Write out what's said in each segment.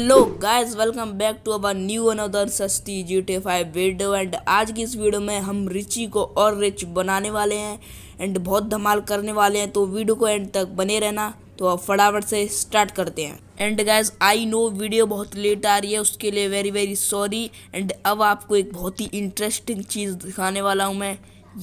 hello guys welcome back to our new another सस्ती G T five video and आज की इस video में हम रिची को और रिच बनाने वाले हैं एंड बहुत धमाल करने वाले हैं तो वीडियो को एंड तक बने रहना तो अब फटाफट से स्टार्ट करते हैं and guys I know video बहुत लेट आ रही है उसके लिए वेरी वेरी सॉरी एंड अब आपको एक बहुत ही इंटरेस्टिंग चीज़ दिखाने वाला हूँ मैं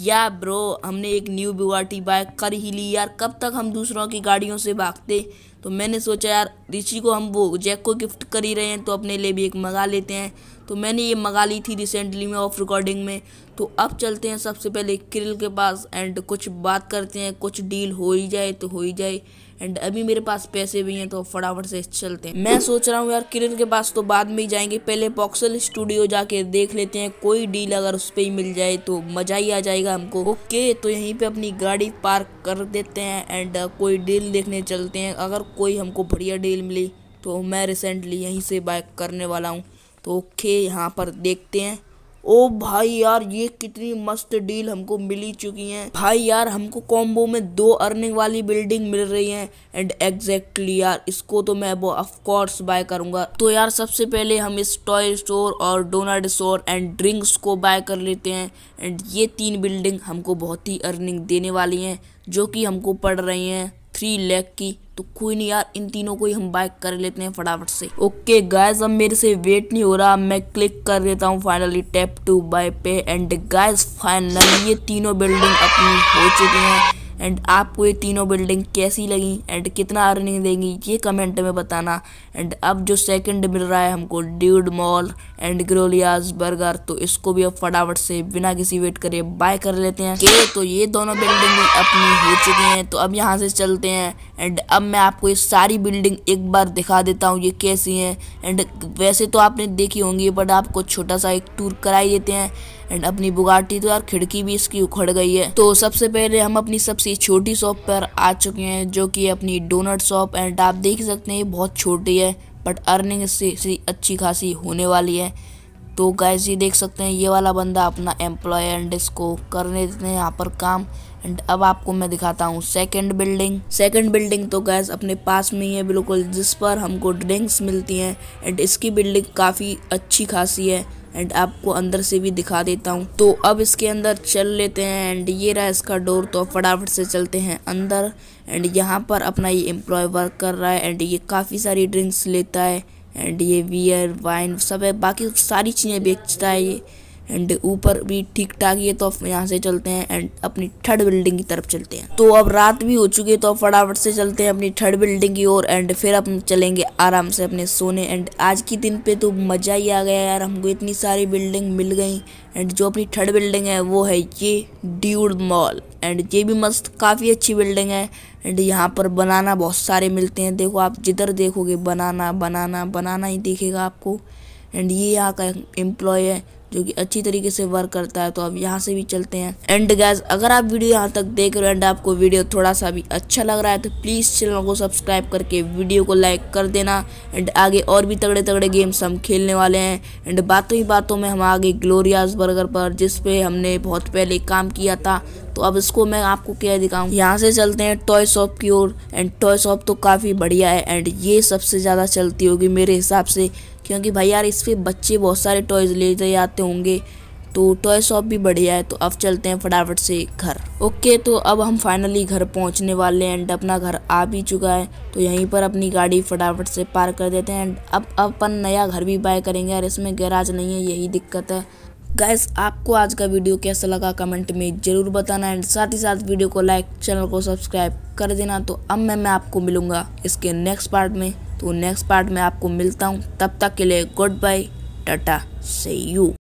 या ब्रो हमने एक न्यू बुआटी बाइक कर ही ली यार कब तक हम दूसरों की गाड़ियों से भागते तो मैंने सोचा यार ऋषि को हम वो जैक को गिफ्ट कर ही रहे हैं तो अपने लिए भी एक मंगा लेते हैं तो मैंने ये मंगा ली थी रिसेंटली में ऑफ रिकॉर्डिंग में तो अब चलते हैं सबसे पहले किरिल के पास एंड कुछ बात करते हैं कुछ डील हो ही जाए तो हो ही जाए एंड अभी मेरे पास पैसे भी हैं तो फटाफट से चलते हैं मैं सोच रहा हूँ यार किरण के पास तो बाद में ही जाएंगे पहले पॉक्सल स्टूडियो जाके देख लेते हैं कोई डील अगर उस पर ही मिल जाए तो मज़ा ही आ जाएगा हमको ओके तो यहीं पर अपनी गाड़ी पार्क कर देते हैं एंड कोई डील देखने चलते हैं अगर कोई हमको बढ़िया डील मिली तो मैं रिसेंटली यहीं से बाइक करने वाला हूँ तो ओके यहाँ पर देखते हैं ओ भाई यार ये कितनी मस्त डील हमको मिली चुकी है भाई यार हमको कॉम्बो में दो अर्निंग वाली बिल्डिंग मिल रही है एंड एग्जैक्टली यार इसको तो मैं वो ऑफकोर्स बाय करूंगा तो यार सबसे पहले हम इस टॉय स्टोर और डोनाट स्टोर एंड ड्रिंक्स को बाय कर लेते हैं एंड ये तीन बिल्डिंग हमको बहुत ही अर्निंग देने वाली हैं जो कि हमको पड़ रही हैं थ्री लैख की तो कोई नहीं यार इन तीनों को ही हम बाइक कर लेते हैं फटाफट से ओके गाइस अब मेरे से वेट नहीं हो रहा मैं क्लिक कर देता हूँ फाइनली टैप टू बाय पे एंड गाइस फाइनली ये तीनों बिल्डिंग अपनी हो चुकी हैं एंड आपको ये तीनों बिल्डिंग कैसी लगी एंड कितना अर्निंग देंगी ये कमेंट में बताना एंड अब जो सेकंड मिल रहा है हमको ड्यूड मॉल एंड ग्रोलियाज बर्गर तो इसको भी अब फटाफट से बिना किसी वेट करे बाय कर लेते हैं के तो ये दोनों बिल्डिंग अपनी हो चुकी हैं तो अब यहाँ से चलते हैं एंड अब मैं आपको ये सारी बिल्डिंग एक बार दिखा देता हूँ ये कैसी हैं एंड वैसे तो आपने देखी होंगी बट आपको छोटा सा एक टूर करा देते हैं एंड अपनी बुगाटी तो यार खिड़की भी इसकी उखड़ गई है तो सबसे पहले हम अपनी सबसे छोटी शॉप पर आ चुके हैं जो कि अपनी डोनट शॉप एंड आप देख सकते हैं बहुत छोटी है बट अर्निंग इससे अच्छी खासी होने वाली है तो गैस ये देख सकते हैं ये वाला बंदा अपना एम्प्लॉय एंड इसको करने देते हैं यहाँ पर काम एंड अब आपको मैं दिखाता हूँ सेकंड बिल्डिंग सेकंड बिल्डिंग तो गैस अपने पास में ही है बिल्कुल जिस पर हमको ड्रिंक्स मिलती हैं एंड इसकी बिल्डिंग काफ़ी अच्छी खासी है एंड आपको अंदर से भी दिखा देता हूँ तो अब इसके अंदर चल लेते हैं एंड ये रहा इसका डोर तो फटाफट से चलते हैं अंदर एंड यहाँ पर अपना ये एम्प्लॉय वर्क कर रहा है एंड ये काफ़ी सारी ड्रिंक्स लेता है एंड ये बियर वाइन सब है बाकी सारी चीज़ें बेचता है ये एंड ऊपर भी ठीक ठाक ये तो यहाँ से चलते हैं एंड अपनी थर्ड बिल्डिंग की तरफ चलते हैं तो अब रात भी हो चुकी है तो फटाफट से चलते हैं अपनी थर्ड बिल्डिंग की ओर एंड फिर हम चलेंगे आराम से अपने सोने एंड आज के दिन पे तो मज़ा ही आ गया यार हमको इतनी सारी बिल्डिंग मिल गई एंड जो अपनी थर्ड बिल्डिंग है वो है ये ड्यूड मॉल एंड ये भी मस्त काफ़ी अच्छी बिल्डिंग है एंड यहाँ पर बनाना बहुत सारे मिलते हैं देखो आप जिधर देखोगे बनाना बनाना बनाना ही देखेगा आपको एंड ये यहाँ का एम्प्लॉय है जो कि अच्छी तरीके से वर्क करता है तो अब यहाँ से भी चलते हैं एंड गैस अगर आप वीडियो यहाँ तक देख रहे हो एंड आपको वीडियो थोड़ा सा भी अच्छा लग रहा है तो प्लीज़ चैनल को सब्सक्राइब करके वीडियो को लाइक कर देना एंड आगे और भी तगड़े तगड़े गेम्स हम खेलने वाले हैं एंड बातों ही बातों में हम आगे ग्लोरियाज बर्गर पर जिसपे हमने बहुत पहले काम किया था तो अब इसको मैं आपको क्या दिखाऊँ यहाँ से चलते हैं टॉय शॉप की ओर एंड टॉय शॉप तो काफ़ी बढ़िया है एंड ये सबसे ज़्यादा चलती होगी मेरे हिसाब से क्योंकि भाई यार इस पर बच्चे बहुत सारे टॉयज़ ले जाते होंगे तो टॉय शॉप भी बढ़िया है तो अब चलते हैं फटाफट से घर ओके तो अब हम फाइनली घर पहुंचने वाले हैं एंड अपना घर आ भी चुका है तो यहीं पर अपनी गाड़ी फटाफट से पार कर देते हैं एंड अब अपन नया घर भी बाय करेंगे और इसमें गैराज नहीं है यही दिक्कत है गाइस आपको आज का वीडियो कैसा लगा कमेंट में ज़रूर बताना एंड साथ ही साथ वीडियो को लाइक चैनल को सब्सक्राइब कर देना तो अब मैं मैं आपको मिलूँगा इसके नेक्स्ट पार्ट में तो नेक्स्ट पार्ट में आपको मिलता हूँ तब तक के लिए गुड बाय टाटा से यू